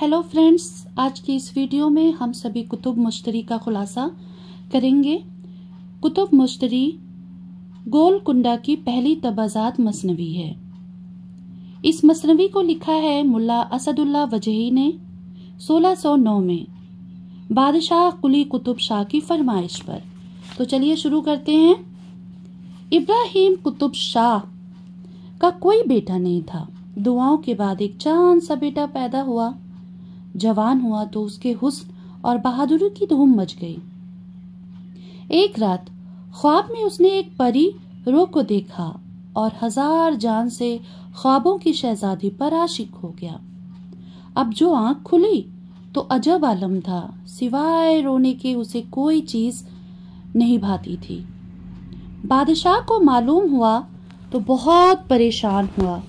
hello friends आज की इस वीडियो में हम सभी कुतुब मुश्तरी का खुलासा करेंगे कुतुब मुश्तरी गोल कुंडा की पहली तबाजात मसनवी है इस मसनवी को लिखा है मुल्ला असदुल्ला वजही ने 1609 में बादशाह कुली कुतुब शाह की फरमाइश पर तो चलिए शुरू करते हैं इब्राहिम कुतुब शाह का कोई बेटा नहीं था दुआओं के बाद एक चांद सा बेटा पैदा हुआ जवान हुआ तो उसके हुस्न और बहादुरी की धूम मच गई एक रात ख्वाब में उसने एक परी रो को देखा और हजार जान से ख्वाबों की शहजादी पर आशिक हो गया अब जो आंख खुली तो अजब आलम था सिवाय रोने के उसे कोई चीज नहीं भाती थी बादशाह को मालूम हुआ तो बहुत परेशान हुआ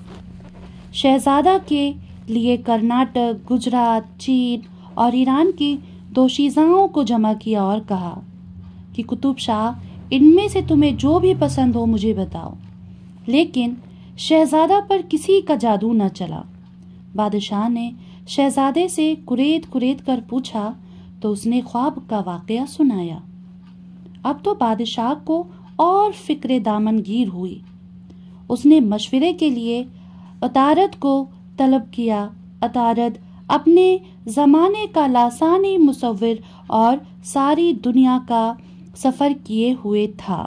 शहजादा के लिए कर्नाटक गुजरात चीन और ईरान की दोशीजाओं को जमा किया और कहा कि कुतुब शाह इनमें से तुम्हें जो भी पसंद हो मुझे बताओ लेकिन शहजादा पर किसी का जादू न चला बादशाह ने शहजादे से कुरेद कुरेद कर पूछा तो उसने ख्वाब का वाकया सुनाया अब तो बादशाह को और फिक्र दामनगीर हुई उसने मशवरे के लिए अतारत को तलब किया अतारद अपने ज़माने का लासानी मुसविर और सारी दुनिया का सफ़र किए हुए था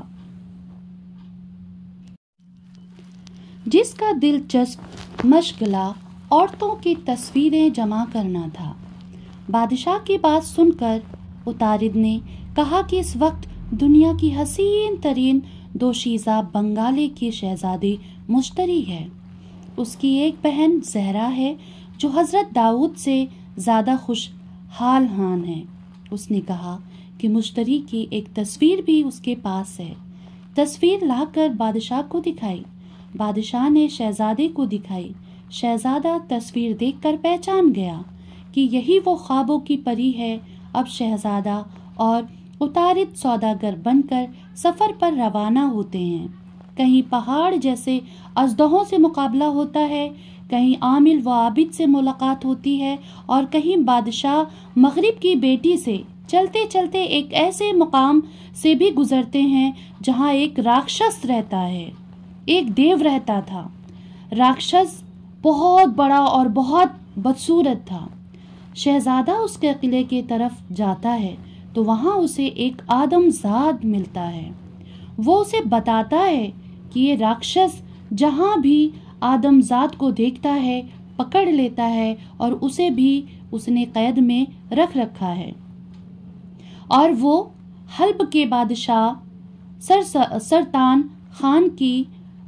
जिसका दिलचस्प मशगला औरतों की तस्वीरें जमा करना था बादशाह की बात सुनकर उतारिद ने कहा कि इस वक्त दुनिया की हसीन तरीन दोशीज़ा बंगाले की शहजादी मुश्तरी है उसकी एक बहन जहरा है जो हज़रत दाऊद से ज़्यादा खुश हाल हान है उसने कहा कि मुश्तरी की एक तस्वीर भी उसके पास है तस्वीर लाकर बादशाह को दिखाई बादशाह ने शहजादे को दिखाई शहजादा तस्वीर देखकर पहचान गया कि यही वो ख्वाबों की परी है अब शहजादा और उतारित सौदागर बनकर सफ़र पर रवाना होते हैं कहीं पहाड़ जैसे अजदहों से मुकाबला होता है कहीं आमिल व आबिद से मुलाकात होती है और कहीं बादशाह मगरिब की बेटी से चलते चलते एक ऐसे मुकाम से भी गुजरते हैं जहाँ एक राक्षस रहता है एक देव रहता था राक्षस बहुत बड़ा और बहुत बदसूरत था शहजादा उसके किले की तरफ जाता है तो वहाँ उसे एक आदमजाद मिलता है वो उसे बताता है कि ये राक्षस जहाँ भी आदमजात को देखता है पकड़ लेता है और उसे भी उसने कैद में रख रखा है और वो हल्ब के बादशाह सर सरतान खान की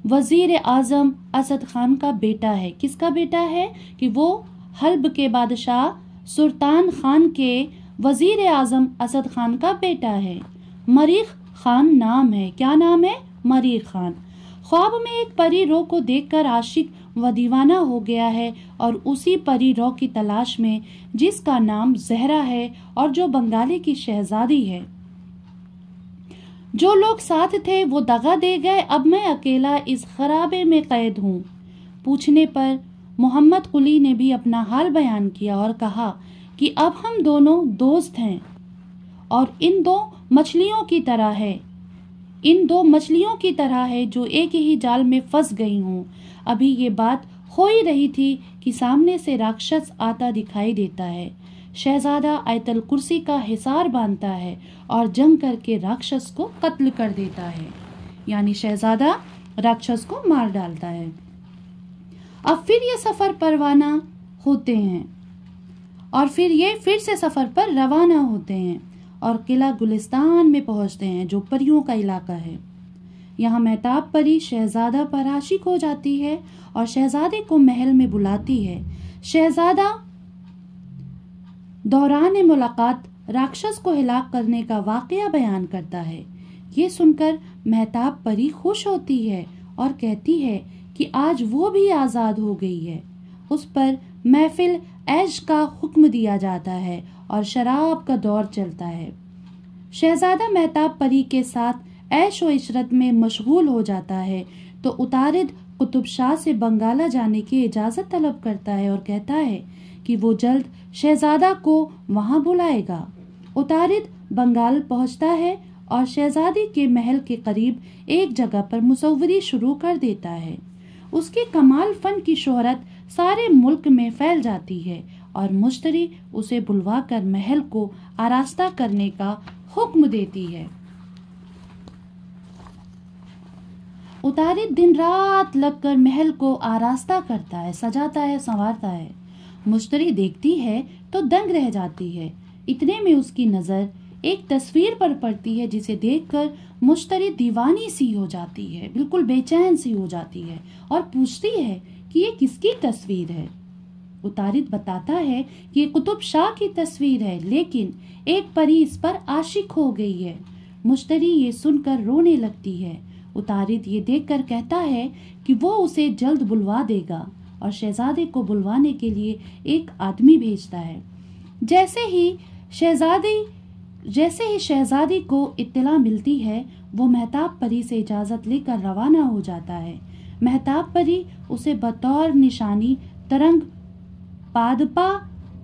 वज़ीर आज़म असद खान का बेटा है किसका बेटा है कि वो हल्ब के बादशाह सुल्तान खान के वज़ीर आज़म असद खान का बेटा है मरीख खान नाम है क्या नाम है मरीख खान ख्वाब में एक परी रो को देखकर आशिक व दीवाना हो गया है और उसी परी रो की तलाश में जिसका नाम जहरा है और जो बंगाली की शहजादी है जो लोग साथ थे वो दगा दे गए अब मैं अकेला इस खराबे में कैद हूँ पूछने पर मोहम्मद कुली ने भी अपना हाल बयान किया और कहा कि अब हम दोनों दोस्त हैं और इन दो मछलियों की तरह है इन दो मछलियों की तरह है जो एक ही जाल में फंस गई हूँ अभी ये बात हो ही रही थी कि सामने से राक्षस आता दिखाई देता है शहजादा आयतल कुर्सी का हिसार बांधता है और जंग करके राक्षस को कत्ल कर देता है यानी शहजादा राक्षस को मार डालता है अब फिर ये सफ़र परवाना होते हैं और फिर ये फिर से सफ़र पर रवाना होते हैं और किला गुलिस्तान में पहुंचते हैं जो परियों का इलाका है यहाँ महताब परी शहजादा पर आशिक हो जाती है और शहजादे को महल में बुलाती है शहजादा दौरान मुलाकात राक्षस को हिलाक करने का वाकया बयान करता है ये सुनकर महताब परी खुश होती है और कहती है कि आज वो भी आज़ाद हो गई है उस पर महफिल ऐश का हुक्म दिया जाता है और शराब का दौर चलता है शहजादा महताब परी के साथ ऐश व इशरत में मशगूल हो जाता है तो उतारिद कुतुब शाह से बंगाला जाने की इजाज़त तलब करता है और कहता है कि वो जल्द शहजादा को वहाँ बुलाएगा उतारिद बंगाल पहुँचता है और शहजादी के महल के करीब एक जगह पर मुसवरी शुरू कर देता है उसके कमाल फ़न की शोहरत सारे मुल्क में फैल जाती है और मुश्तरी उसे बुलवा कर महल को आरास्ता करने का हुक्म देती है उतारे दिन रात लगकर महल को आरास्ता करता है सजाता है संवारता है मुश्तरी देखती है तो दंग रह जाती है इतने में उसकी नज़र एक तस्वीर पर पड़ती है जिसे देखकर मुश्तरी दीवानी सी हो जाती है बिल्कुल बेचैन सी हो जाती है और पूछती है कि ये किसकी तस्वीर है उतारित बताता है कि कुतुब शाह की तस्वीर है लेकिन एक परी इस पर आशिक हो गई है मुश्तरी ये सुनकर रोने लगती है उतारित ये देखकर कहता है कि वो उसे जल्द बुलवा देगा और शहजादे को बुलवाने के लिए एक आदमी भेजता है जैसे ही शहजादी जैसे ही शहजादी को इत्तला मिलती है वो महताब परी से इजाज़त लेकर रवाना हो जाता है महताब परी उसे बतौर निशानी तरंग पादपा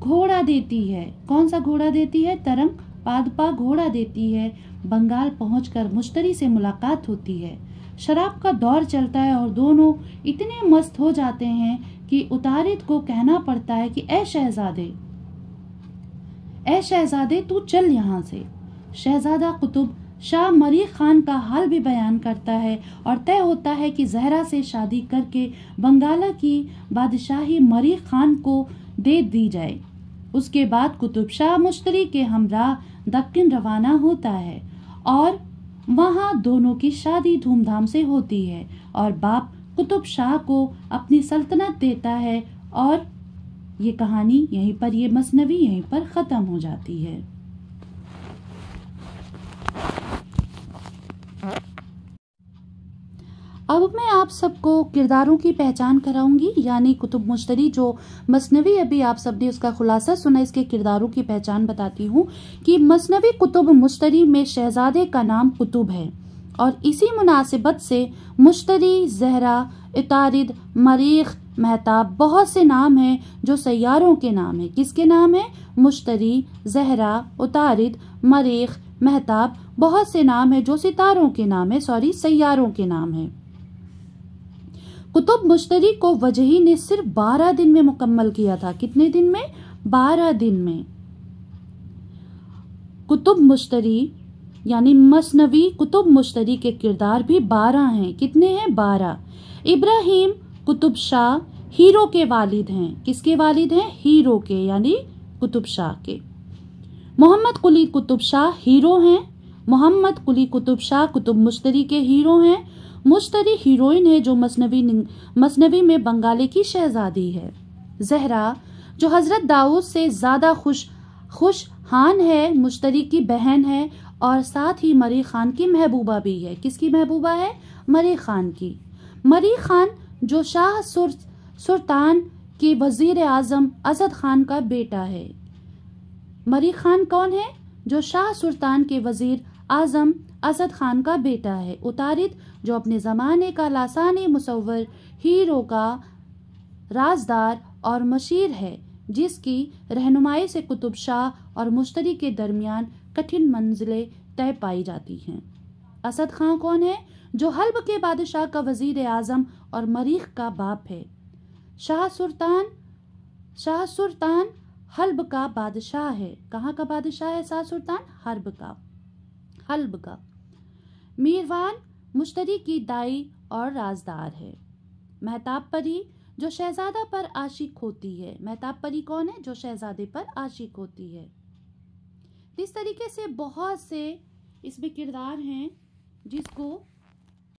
घोड़ा देती है कौन सा घोड़ा देती है तरंग पादपा घोड़ा देती है बंगाल पहुंचकर मुश्तरी से मुलाकात होती है शराब का दौर चलता है और दोनों इतने मस्त हो जाते हैं कि उतारित को कहना पड़ता है कि ए शहजादे ए शहजादे तू चल यहाँ से शहजादा कुतुब शाह मरी खान का हाल भी बयान करता है और तय होता है कि जहरा से शादी करके बंगाला की बादशाही मरी खान को दे दी जाए उसके बाद कुतुब शाह मुश्तरी के हमरा दक्कन रवाना होता है और वहाँ दोनों की शादी धूमधाम से होती है और बाप कुतुब शाह को अपनी सल्तनत देता है और ये कहानी यहीं पर ये मसनवी यहीं पर ख़त्म हो जाती है अब मैं आप सबको किरदारों की पहचान कराऊंगी यानी कुतुब मुश्तरी जो मसनवी अभी आप सबने उसका खुलासा सुना इसके किरदारों की पहचान बताती हूँ कि मसनवी कुतुब मुश्तरी में शहजादे का नाम कुतुब है और इसी मुनासिबत से मुश्तरी जहरा इतारद मरीख महताब बहुत से नाम हैं जो सैारों के नाम हैं किसके नाम हैं मुश्तरी जहरा उतारद मरीख महताब बहुत से नाम है जो सितारों के नाम है सॉरी सैारों के नाम है कुतुब मुश्तरी को वजही ने सिर्फ बारह दिन में मुकम्मल किया था कितने दिन में बारह दिन में कुतुब मुश्तरी यानी मसनवी कुतुब मुश्तरी के किरदार भी बारह हैं कितने हैं बारह इब्राहिम कुतुब शाह हीरो के वालिद हैं किसके वालिद हैं हीरो के यानी कुतुब शाह के मोहम्मद कुली कुतुब शाह हीरो हैं मोहम्मद कुली कुतुब शाह कुतुब मुश्तरी के हीरो हैं मुश्तरी हीरोइन है जो मसनवी मसनवी में बंगाले की शहजादी है जहरा जो हज़रत दाऊद से ज़्यादा खुश खुश हान है मुश्तरी की बहन है और साथ ही मरी खान की महबूबा भी है किसकी महबूबा है मरी खान की मरी खान जो शाह सुर सुल्तान के वज़ीर आज़म असद खान का बेटा है मरी खान कौन है जो शाह सुल्तान के वज़ीर आज़म असद खान का बेटा है उतारित जो अपने ज़माने का लासानी मुसवर हीरो का राजदार और मशीर है जिसकी रहनुमाई से कुतुब शाह और मुश्तरी के दरमियान कठिन मंजिलें तय पाई जाती हैं असद ख़ान कौन है जो हल्ब के बादशाह का वजीर आज़म और मरीख का बाप है शाह सुल्तान शाह सुल्तान हल्ब का बादशाह है कहाँ का बादशाह है शाह सुल्तान हर्ब का हल्ब का मीरवान मुश्तरी की दाई और राजदार है महताब परी जो शहजादा पर आशिक होती है महताब परी कौन है जो शहजादे पर आशिक होती है इस तरीके से बहुत से इसमें किरदार हैं जिसको